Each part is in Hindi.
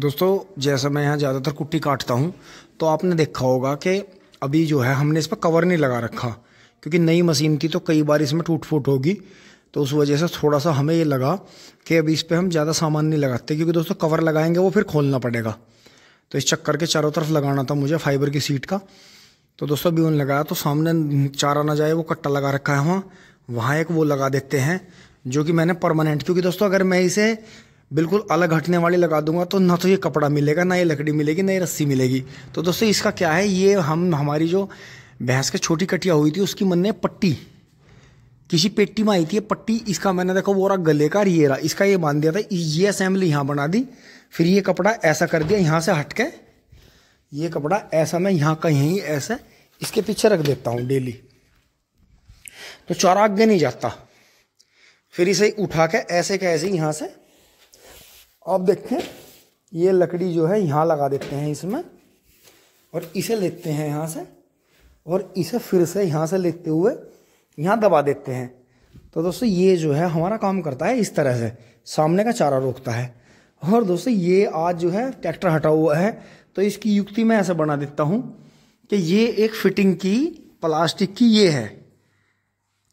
दोस्तों जैसा मैं यहाँ ज़्यादातर कुट्टी काटता हूँ तो आपने देखा होगा कि अभी जो है हमने इस पर कवर नहीं लगा रखा क्योंकि नई मशीन थी तो कई बार इसमें टूट फूट होगी तो उस वजह से थोड़ा सा हमें ये लगा कि अभी इस पर हम ज़्यादा सामान नहीं लगाते क्योंकि दोस्तों कवर लगाएंगे वो फिर खोलना पड़ेगा तो इस चक्कर के चारों तरफ लगाना था मुझे फाइबर की सीट का तो दोस्तों अभी उन्होंने लगाया तो सामने चारा ना जाए वो कट्टा लगा रखा है वहाँ वहाँ एक वो लगा देते हैं जो कि मैंने परमानेंट क्योंकि दोस्तों अगर मैं इसे बिल्कुल अलग हटने वाली लगा दूंगा तो ना तो ये कपड़ा मिलेगा ना ये लकड़ी मिलेगी ना ये रस्सी मिलेगी तो दोस्तों इसका क्या है ये हम हमारी जो भैंस के छोटी कटिया हुई थी उसकी मन ने पट्टी किसी पेटी में आई थी पट्टी इसका मैंने देखो वो रहा गले का ये रहा इसका ये बांध दिया था ये असेंबली यहाँ बना दी फिर ये कपड़ा ऐसा कर दिया यहाँ से हट के ये कपड़ा ऐसा मैं यहाँ कहीं ऐसा इसके पीछे रख देता हूँ डेली तो चौराग नहीं जाता फिर इसे उठा के ऐसे कैसे यहाँ से अब देखें ये लकड़ी जो है यहाँ लगा देते हैं इसमें और इसे लेते हैं यहाँ से और इसे फिर से यहाँ से लेते हुए यहाँ दबा देते हैं तो दोस्तों ये जो है हमारा काम करता है इस तरह से सामने का चारा रोकता है और दोस्तों ये आज जो है ट्रैक्टर हटा हुआ है तो इसकी युक्ति मैं ऐसा बना देता हूँ कि ये एक फिटिंग की प्लास्टिक की ये है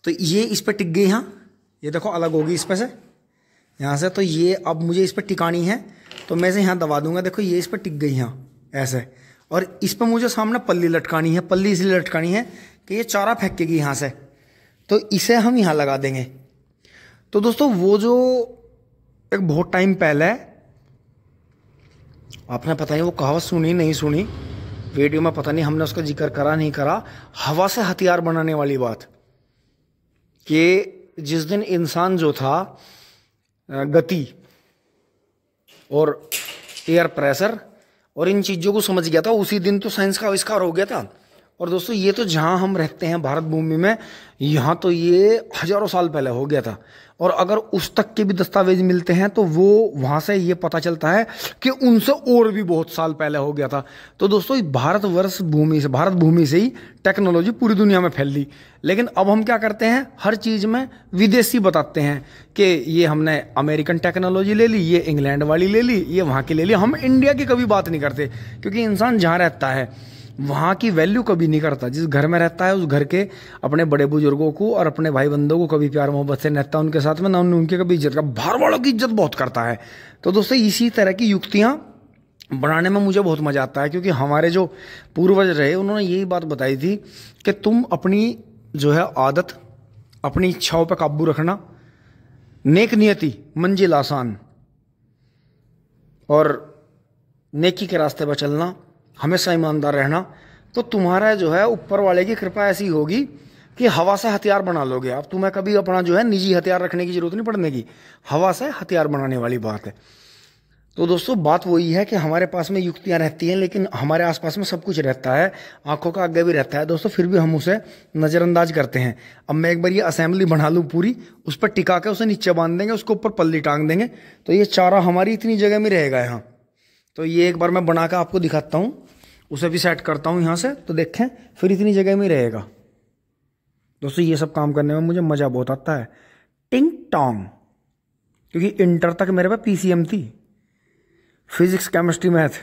तो ये इस पर टिक गई यहाँ ये देखो अलग होगी इस पर से यहाँ से तो ये अब मुझे इस पर टिकानी है तो मैं इसे यहाँ दबा दूंगा देखो ये इस पर टिक गई यहाँ ऐसे और इस पर मुझे सामने पल्ली लटकानी है पल्ली इसलिए लटकानी है कि ये चारा फेंकेगी यहाँ से तो इसे हम यहाँ लगा देंगे तो दोस्तों वो जो एक बहुत टाइम पहले आपने पता नहीं वो कहावत सुनी नहीं सुनी वीडियो में पता नहीं हमने उसका जिक्र करा नहीं करा हवा से हथियार बनाने वाली बात कि जिस दिन इंसान जो था गति और एयर प्रेशर और इन चीज़ों को समझ गया था उसी दिन तो साइंस का आविष्कार हो गया था और दोस्तों ये तो जहाँ हम रहते हैं भारत भूमि में यहाँ तो ये हजारों साल पहले हो गया था और अगर उस तक के भी दस्तावेज मिलते हैं तो वो वहाँ से ये पता चलता है कि उनसे और भी बहुत साल पहले हो गया था तो दोस्तों भारतवर्ष भूमि से भारत भूमि से ही टेक्नोलॉजी पूरी दुनिया में फैल ली लेकिन अब हम क्या करते हैं हर चीज़ में विदेशी बताते हैं कि ये हमने अमेरिकन टेक्नोलॉजी ले ली ये इंग्लैंड वाली ले ली ये वहाँ की ले ली हम इंडिया की कभी बात नहीं करते क्योंकि इंसान जहाँ रहता है वहाँ की वैल्यू कभी नहीं करता जिस घर में रहता है उस घर के अपने बड़े बुजुर्गों को और अपने भाई बंदों को कभी प्यार मोहब्बत से रहता है उनके साथ में ना उन्हें उनकी कभी इज्जत का बाहर वालों की इज्जत बहुत करता है तो दोस्तों इसी तरह की युक्तियाँ बनाने में मुझे बहुत मज़ा आता है क्योंकि हमारे जो पूर्वज रहे उन्होंने यही बात बताई थी कि तुम अपनी जो है आदत अपनी इच्छाओं पर काबू रखना नेक नियति मंजिल आसान और नेकी के रास्ते पर चलना हमेशा ईमानदार रहना तो तुम्हारा जो है ऊपर वाले की कृपा ऐसी होगी कि हवा से हथियार बना लोगे आप तुम्हें कभी अपना जो है निजी हथियार रखने की जरूरत नहीं पड़ने की हवा से हथियार बनाने वाली बात है तो दोस्तों बात वही है कि हमारे पास में युक्तियाँ रहती हैं लेकिन हमारे आसपास में सब कुछ रहता है आंखों का आगे भी रहता है दोस्तों फिर भी हम उसे नज़रअंदाज करते हैं अब मैं एक बार ये असेंबली बना लूँ पूरी उस पर टिका के उसे नीचे बांध देंगे उसके ऊपर पल्ली टांग देंगे तो ये चारा हमारी इतनी जगह में रहेगा यहाँ तो ये एक बार मैं बना कर आपको दिखाता हूँ उसे भी सेट करता हूँ यहाँ से तो देखें फिर इतनी जगह में रहेगा दोस्तों ये सब काम करने में मुझे मज़ा बहुत आता है टिंग टोंग क्योंकि इंटर तक मेरे पास पीसीएम थी फिजिक्स केमिस्ट्री मैथ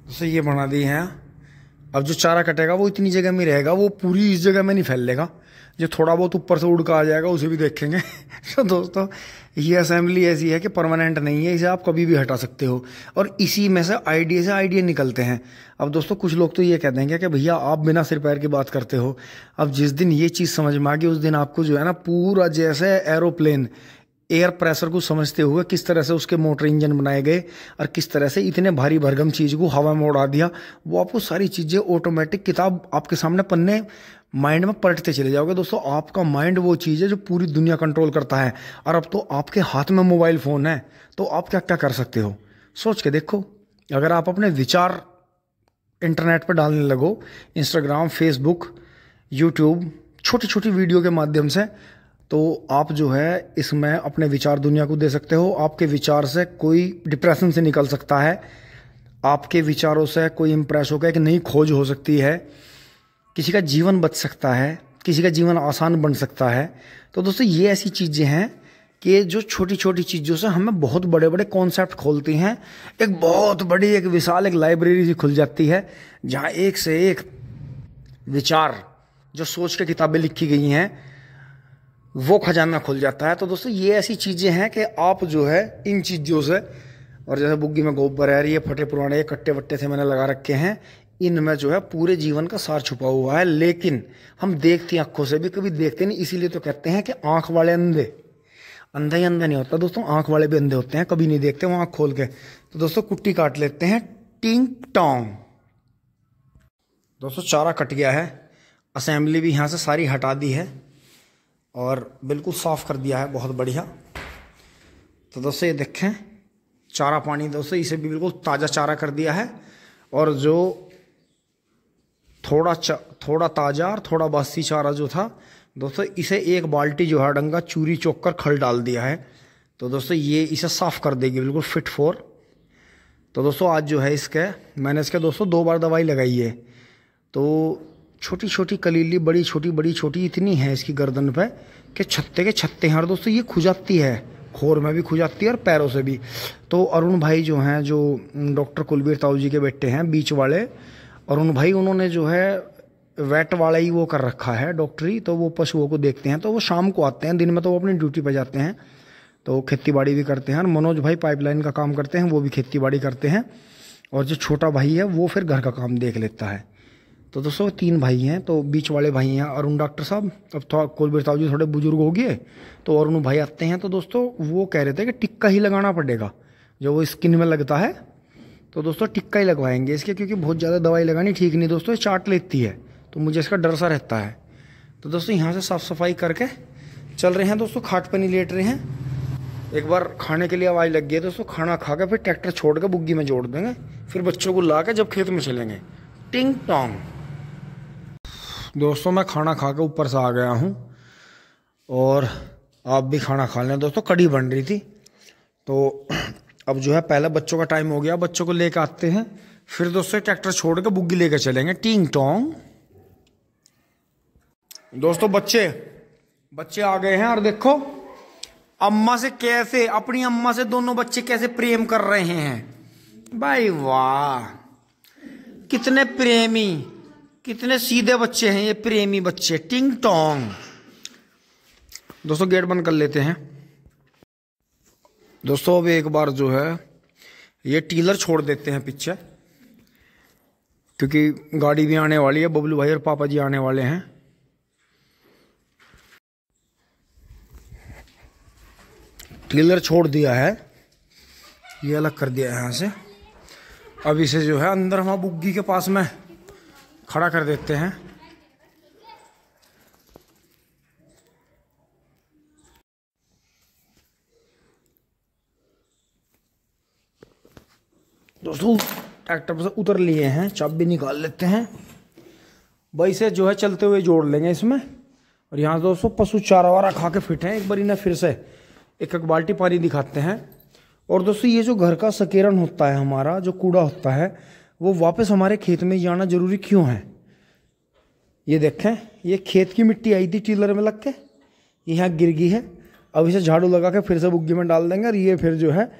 दोस्तों ये बना दिए हैं अब जो चारा कटेगा वो इतनी जगह में रहेगा वो पूरी इस जगह में नहीं फैल लेगा जो थोड़ा बहुत ऊपर से उड़ का आ जाएगा उसे भी देखेंगे तो दोस्तों ये असेंबली ऐसी है कि परमानेंट नहीं है इसे आप कभी भी हटा सकते हो और इसी में से आइडिया से आइडिया निकलते हैं अब दोस्तों कुछ लोग तो ये कह देंगे कि भैया आप बिना सिर पैर की बात करते हो अब जिस दिन ये चीज़ समझ में आ गई उस दिन आपको जो है ना पूरा जैसे एरोप्लेन एयर प्रेशर को समझते हुए किस तरह से उसके मोटर इंजन बनाए गए और किस तरह से इतने भारी भरगम चीज़ को हवा में उड़ा दिया वो आपको सारी चीज़ें ऑटोमेटिक किताब आपके सामने पन्ने माइंड में पलटते चले जाओगे दोस्तों आपका माइंड वो चीज़ है जो पूरी दुनिया कंट्रोल करता है और अब तो आपके हाथ में मोबाइल फ़ोन है तो आप क्या क्या कर सकते हो सोच के देखो अगर आप अपने विचार इंटरनेट पर डालने लगो इंस्टाग्राम फेसबुक यूट्यूब छोटी छोटी वीडियो के माध्यम से तो आप जो है इसमें अपने विचार दुनिया को दे सकते हो आपके विचार से कोई डिप्रेशन से निकल सकता है आपके विचारों से कोई इम्प्रेस होकर एक नई खोज हो सकती है किसी का जीवन बच सकता है किसी का जीवन आसान बन सकता है तो दोस्तों ये ऐसी चीज़ें हैं कि जो छोटी छोटी चीज़ों से हमें बहुत बड़े बड़े कॉन्सेप्ट खोलती हैं एक बहुत बड़ी एक विशाल एक लाइब्रेरी सी खुल जाती है जहाँ एक से एक विचार जो सोच के किताबें लिखी गई हैं वो खजाना खुल जाता है तो दोस्तों ये ऐसी चीज़ें हैं कि आप जो है इन चीज़ों से और जैसे बुग्गी में गोबर है ये फटे पुराने ये कट्टे वट्टे से मैंने लगा रखे हैं इनमें जो है पूरे जीवन का सार छुपा हुआ है लेकिन हम देखते हैं आंखों से भी कभी देखते नहीं इसीलिए तो कहते हैं कि आंख वाले अंधे अंधा ही अंधे नहीं होता दोस्तों आंख वाले भी अंधे होते हैं कभी नहीं देखते वो आंख खोल के तो दोस्तों कुट्टी काट लेते हैं टिंग टोंग दोस्तों चारा कट गया है असेंबली भी यहाँ से सारी हटा दी है और बिल्कुल साफ़ कर दिया है बहुत बढ़िया तो दोस्तों ये देखें चारा पानी दोस्तों इसे भी बिल्कुल ताज़ा चारा कर दिया है और जो थोड़ा थोड़ा ताज़ा और थोड़ा बासी चारा जो था दोस्तों इसे एक बाल्टी जो है डंगा चूरी चौक कर खल डाल दिया है तो दोस्तों ये इसे साफ़ कर देगी बिल्कुल फिट फोर तो दोस्तों आज जो है इसके मैंने इसके दोस्तों दो बार दवाई लगाई है तो छोटी छोटी कलीली बड़ी छोटी बड़ी छोटी इतनी है इसकी गर्दन पे कि छत्ते के छत्ते हैं और दोस्तों ये खुजाती है खोर में भी खुजाती है और पैरों से भी तो अरुण भाई जो हैं जो डॉक्टर कुलबीर ताऊ जी के बेटे हैं बीच वाले अरुण भाई उन्होंने जो है वेट वाला ही वो कर रखा है डॉक्टरी तो वो पशुओं को देखते हैं तो वो शाम को आते हैं दिन में तो वो अपनी ड्यूटी पर जाते हैं तो खेती बाड़ी भी करते हैं और मनोज भाई पाइपलाइन का काम करते हैं वो भी खेती बाड़ी करते हैं और जो छोटा भाई है वो फिर घर का काम देख लेता है तो दोस्तों तीन भाई हैं तो बीच वाले भाई हैं अरुण डॉक्टर साहब अब थोड़ा कोलबीर साहब जी थोड़े बुजुर्ग हो गए तो अरुण भाई आते हैं तो दोस्तों वो कह रहे थे कि टिक्का ही लगाना पड़ेगा जो वो स्किन में लगता है तो दोस्तों टिक्का ही लगवाएंगे इसके क्योंकि बहुत ज़्यादा दवाई लगानी ठीक नहीं दोस्तों चाट लेती है तो मुझे इसका डर सा रहता है तो दोस्तों यहाँ से साफ़ सफाई करके चल रहे हैं दोस्तों खाट पर नहीं लेट रहे हैं एक बार खाने के लिए आवाज़ लग गई है दोस्तों खाना खा के फिर ट्रैक्टर छोड़ के बुग्गी में जोड़ देंगे फिर बच्चों को ला के जब खेत में चलेंगे टिंग टोंग दोस्तों मैं खाना खा के ऊपर से आ गया हूँ और आप भी खाना खा लें दोस्तों कड़ी बन रही थी तो अब जो है पहले बच्चों का टाइम हो गया बच्चों को लेकर आते हैं फिर दोस्तों ट्रैक्टर छोड़ के बुग्गी लेकर चलेंगे टिंग टोंग दोस्तों बच्चे बच्चे आ गए हैं और देखो अम्मा से कैसे अपनी अम्मा से दोनों बच्चे कैसे प्रेम कर रहे हैं भाई वाह कितने प्रेमी कितने सीधे बच्चे हैं ये प्रेमी बच्चे टिंग टोंग दोस्तों गेट बंद कर लेते हैं दोस्तों अब एक बार जो है ये टीलर छोड़ देते हैं पीछे क्योंकि गाड़ी भी आने वाली है बबलू भाई और पापा जी आने वाले हैं टीलर छोड़ दिया है ये अलग कर दिया है यहाँ से अब इसे जो है अंदर हम बुग्गी के पास में खड़ा कर देते हैं दोस्तों ट्रैक्टर से उतर लिए हैं चाप भी निकाल लेते हैं भाई से जो है चलते हुए जोड़ लेंगे इसमें और यहाँ दोस्तों पशु चारा वारा खा के फिट हैं एक बार इन्हें फिर से एक एक बाल्टी पानी दिखाते हैं और दोस्तों ये जो घर का सकेरन होता है हमारा जो कूड़ा होता है वो वापस हमारे खेत में जाना जरूरी क्यों है ये देखें ये खेत की मिट्टी आई थी टीलर में लग के यहाँ गिर गई है अब इसे झाड़ू लगा के फिर से बुग्गी में डाल देंगे और ये फिर जो है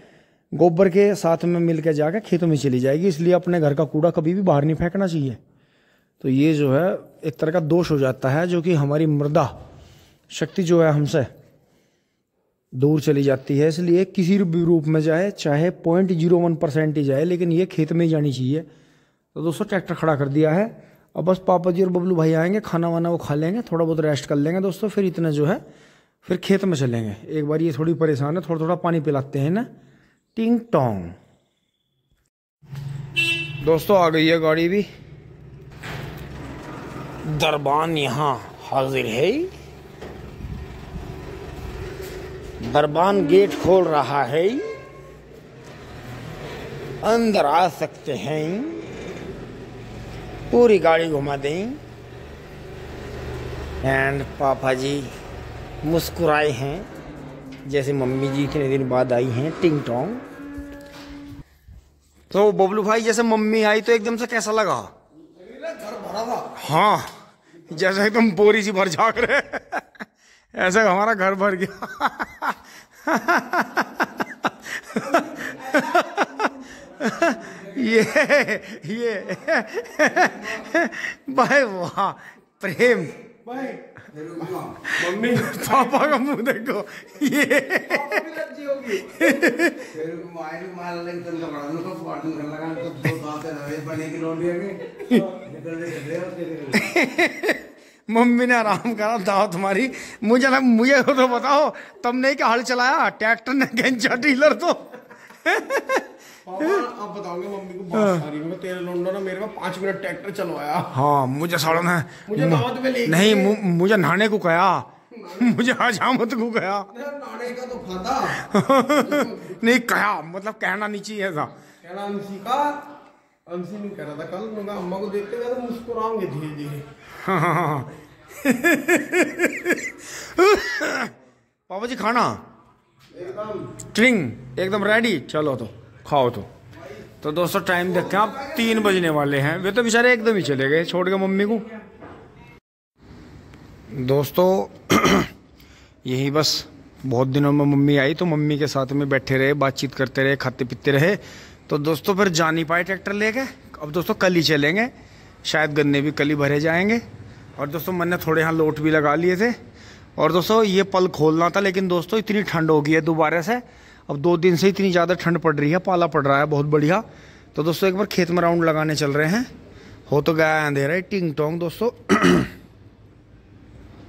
गोबर के साथ में मिल के जाके खेतों में चली जाएगी इसलिए अपने घर का कूड़ा कभी भी बाहर नहीं फेंकना चाहिए तो ये जो है एक तरह का दोष हो जाता है जो कि हमारी मृदा शक्ति जो है हमसे दूर चली जाती है इसलिए किसी भी रूप में जाए चाहे पॉइंट जीरो वन परसेंट ही जाए लेकिन ये खेत में ही जानी चाहिए तो दोस्तों ट्रैक्टर खड़ा कर दिया है अब बस पापा जी और बबलू भाई आएंगे खाना वाना वो खा लेंगे थोड़ा बहुत रेस्ट कर लेंगे दोस्तों फिर इतना जो है फिर खेत में चलेंगे एक बार ये थोड़ी परेशान है थोड़ा थोड़ा पानी पिलाते हैं ना टिंग टोंग दोस्तों आ गई है गाड़ी भी दरबान यहाँ हाजिर है दरबान गेट खोल रहा है अंदर आ सकते हैं पूरी गाड़ी घुमा दें एंड पापा जी मुस्कुराए हैं जैसे मम्मी जी इतने दिन बाद आई हैं टिंग टोंग तो बबलू भाई जैसे मम्मी आई तो एकदम से कैसा लगा हाँ जैसे एकदम बोरी सी भर झाक रहे ऐसे हमारा घर भर गया ये ये भाई वाह प्रेम हाँ, मम्मी पापा का मुंह देखो ये मम्मी ने आराम करा दाव तुम्हारी मुझे ना मुझे तो बताओ तुमने क्या हल चलाया ट्रैक्टर ने गेंचा डीलर तो बताओगे मम्मी को सारी तेरे लोंडो ने मेरे मिनट ट्रैक्टर चलवाया हाँ मुझे मुझे में नहीं मुझे नहाने को कहा मुझे हजामत को का तो फादा नहीं कहा मतलब कहना नहीं चाहिए था कहना अंशी का अंशी नहीं कह रहा था कल मैं अम्मा को देखते तो मुस्कुराऊंगे धीरे धीरे हाँ हाँ हाँ, हाँ। पापा जी खाना ट्रिंग एकदम रेडी चलो तो खाओ तो तो दोस्तों टाइम देखते हैं आप तीन बजने वाले हैं वे तो बेचारे एकदम ही चले गए छोड़ गए मम्मी को दोस्तों यही बस बहुत दिनों में मम्मी आई तो मम्मी के साथ में बैठे रहे बातचीत करते रहे खाते पीते रहे तो दोस्तों फिर जा नहीं पाए ट्रैक्टर लेके अब दोस्तों कल ही चलेंगे शायद गन्ने भी कल ही भरे जाएंगे और दोस्तों मैंने थोड़े यहाँ लोट भी लगा लिए थे और दोस्तों ये पल खोलना था लेकिन दोस्तों इतनी ठंड हो गई है दोबारा से अब दो दिन से इतनी ज़्यादा ठंड पड़ रही है पाला पड़ रहा है बहुत बढ़िया तो दोस्तों एक बार खेत में राउंड लगाने चल रहे हैं हो तो गया है अंधेरा ही टिंग टोंग दोस्तों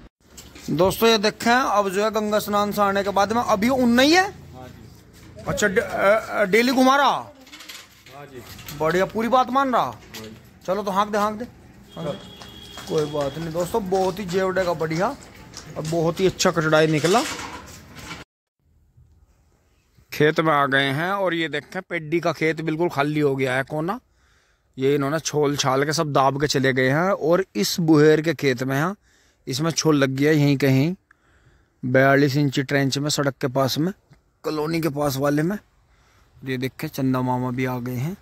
दोस्तों ये देखे अब जो है गंगा स्नान से आने के बाद में अभी उन नहीं है हाँ अच्छा डेली घुमा रहा बढ़िया पूरी बात मान रहा हाँ चलो तो हाँक दे हाँक दे, हाँक दे। कोई बात नहीं दोस्तों बहुत ही जेवडे का बढ़िया और बहुत ही अच्छा कचड़ाई निकला खेत में आ गए हैं और ये देखें पेड्डी का खेत बिल्कुल खाली हो गया है कोना ये इन्होंने छोल छाल के सब दाब के चले गए हैं और इस बुहेर के खेत में हैं इसमें छोल लग गया यहीं कहीं बयालीस इंची ट्रेंच में सड़क के पास में कॉलोनी के पास वाले में ये देखें चंदा मामा भी आ गए हैं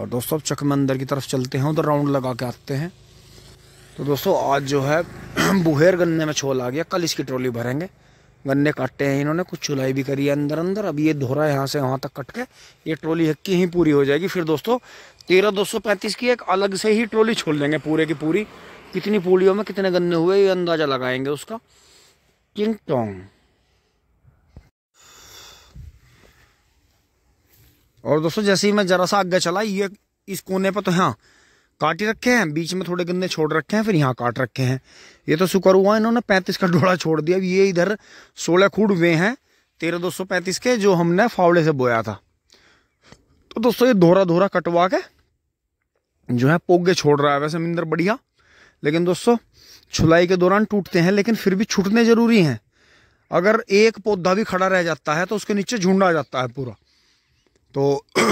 और दोस्तों अब की तरफ चलते हैं उधर राउंड लगा के आते हैं तो दोस्तों आज जो है बुहेर गन्ने में छोल आ गया कल इसकी ट्रॉली भरेंगे गन्ने काटे हैं इन्होंने कुछ चुलाई भी करी है अंदर अंदर अब ये धोरा यहाँ से वहाँ तक कट के ये ट्रॉली हक्की ही पूरी हो जाएगी फिर दोस्तों तेरह दो सौ पैंतीस की एक अलग से ही ट्रॉली छोड़ देंगे पूरे की पूरी कितनी पूड़ियों में कितने गन्ने हुए ये अंदाज़ा लगाएंगे उसका किंग टोंग और दोस्तों जैसे ही मैं ज़रा सा आगे चला ये इस कोने पर तो हाँ काट ही रखे हैं बीच में थोड़े गंदे छोड़ रखे हैं फिर यहाँ काट रखे हैं ये तो शुक्र हुआ इन्होंने पैंतीस का डोड़ा छोड़ दिया ये इधर सोलह खूड हुए हैं तेरह दो सौ पैंतीस के जो हमने फावड़े से बोया था तो दोस्तों ये धोरा धोरा कटवा के जो है पोगे छोड़ रहा है वैसे मिंदर बढ़िया लेकिन दोस्तों छुलाई के दौरान टूटते हैं लेकिन फिर भी छूटने ज़रूरी हैं अगर एक पौधा भी खड़ा रह जाता है तो उसके नीचे झुंड आ जाता है पूरा तो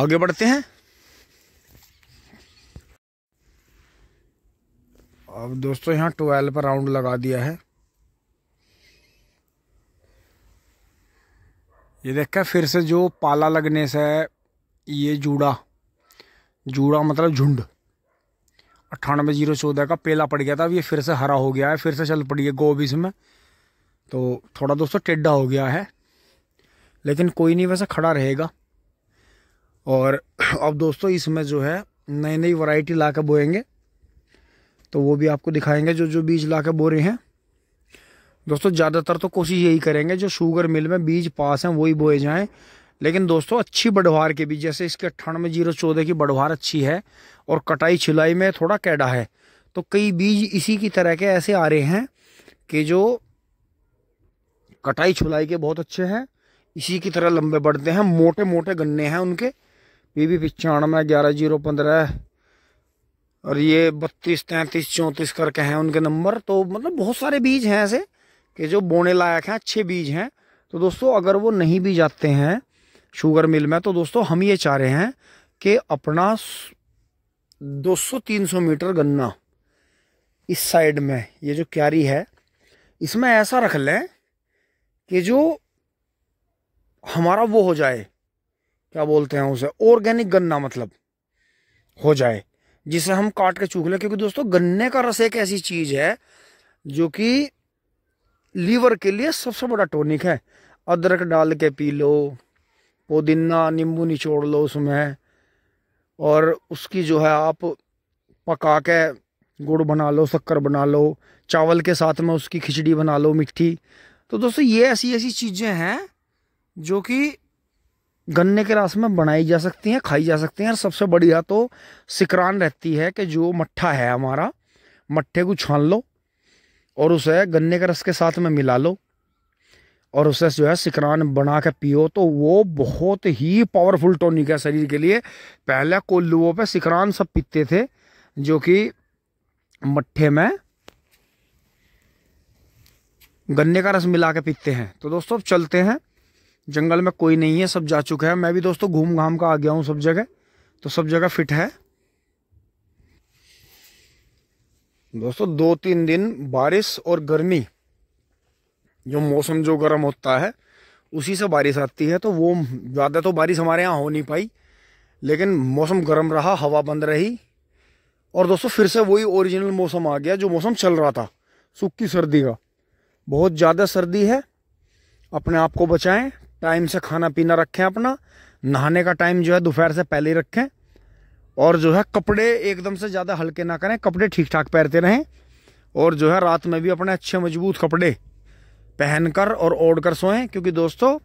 आगे बढ़ते हैं अब दोस्तों यहाँ ट्वेल्व पर राउंड लगा दिया है ये देखा फिर से जो पाला लगने से ये जूड़ा जूड़ा मतलब झुंड अट्ठानबे जीरो चौदह का पेला पड़ गया था अब ये फिर से हरा हो गया है फिर से चल पड़ी है गो बीस में तो थोड़ा दोस्तों टेढ़ा हो गया है लेकिन कोई नहीं वैसे खड़ा रहेगा और अब दोस्तों इसमें जो है नई नई वैरायटी ला कर बोएंगे तो वो भी आपको दिखाएंगे जो जो बीज ला बो रहे हैं दोस्तों ज़्यादातर तो कोशिश यही करेंगे जो शुगर मिल में बीज पास हैं वही बोए जाएं लेकिन दोस्तों अच्छी बढ़वार के बीज जैसे इसके में जीरो चौदह की बढ़वार अच्छी है और कटाई छिलाई में थोड़ा कैडा है तो कई बीज इसी की तरह के ऐसे आ रहे हैं कि जो कटाई छुलाई के बहुत अच्छे हैं इसी की तरह लंबे बढ़ते हैं मोटे मोटे गन्ने हैं उनके बीबी बी पचानवे ग्यारह जीरो पंद्रह और ये बत्तीस तैंतीस चौंतीस करके हैं उनके नंबर तो मतलब बहुत सारे बीज हैं ऐसे कि जो बोने लायक हैं अच्छे बीज हैं तो दोस्तों अगर वो नहीं भी जाते हैं शुगर मिल में तो दोस्तों हम ये चाह रहे हैं कि अपना 200-300 मीटर गन्ना इस साइड में ये जो क्यारी है इसमें ऐसा रख लें कि जो हमारा वो हो जाए क्या बोलते हैं उसे ऑर्गेनिक गन्ना मतलब हो जाए जिसे हम काट के चूख लें क्योंकि दोस्तों गन्ने का रस एक ऐसी चीज़ है जो कि लीवर के लिए सबसे बड़ा टॉनिक है अदरक डाल के पी लो पुदीना नींबू निचोड़ लो उसमें और उसकी जो है आप पका के गुड़ बना लो शक्कर बना लो चावल के साथ में उसकी खिचड़ी बना लो मिट्टी तो दोस्तों ये ऐसी ऐसी चीज़ें हैं जो कि गन्ने के रस में बनाई जा सकती हैं खाई जा सकती हैं और सबसे बढ़िया तो सिकरान रहती है कि जो मट्ठा है हमारा मट्ठे को छान लो और उसे गन्ने के रस के साथ में मिला लो और उसे जो है सिकरान बना के पियो तो वो बहुत ही पावरफुल टॉनिक है शरीर के लिए पहले कोल्लुओं पे सिकरान सब पीते थे जो कि मट्ठे में गन्ने का रस मिला के पीते हैं तो दोस्तों अब चलते हैं जंगल में कोई नहीं है सब जा चुके हैं मैं भी दोस्तों घूम घाम का आ गया हूँ सब जगह तो सब जगह फिट है दोस्तों दो तीन दिन बारिश और गर्मी जो मौसम जो गर्म होता है उसी से बारिश आती है तो वो ज़्यादा तो बारिश हमारे यहाँ हो नहीं पाई लेकिन मौसम गर्म रहा हवा बंद रही और दोस्तों फिर से वही ओरिजिनल मौसम आ गया जो मौसम चल रहा था सूखी सर्दी का बहुत ज़्यादा सर्दी है अपने आप को बचाएं टाइम से खाना पीना रखें अपना नहाने का टाइम जो है दोपहर से पहले ही रखें और जो है कपड़े एकदम से ज़्यादा हल्के ना करें कपड़े ठीक ठाक पहनते रहें और जो है रात में भी अपने अच्छे मजबूत कपड़े पहनकर और ओढ़ कर सोएं क्योंकि दोस्तों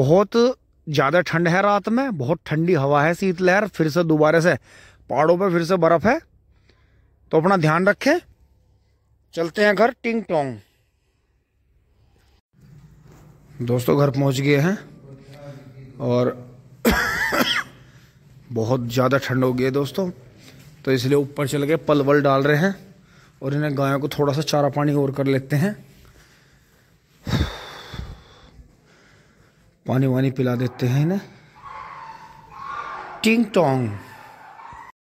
बहुत ज़्यादा ठंड है रात में बहुत ठंडी हवा है शीतलहर फिर से दोबारा से पहाड़ों पर फिर से बर्फ़ है तो अपना ध्यान रखें चलते हैं घर टिंग टोंग दोस्तों घर पहुंच गए हैं और बहुत ज़्यादा ठंड हो गई है दोस्तों तो इसलिए ऊपर चल के पल वल डाल रहे हैं और इन्हें गायों को थोड़ा सा चारा पानी और कर लेते हैं पानी वानी पिला देते हैं इन्हें टिंग टोंग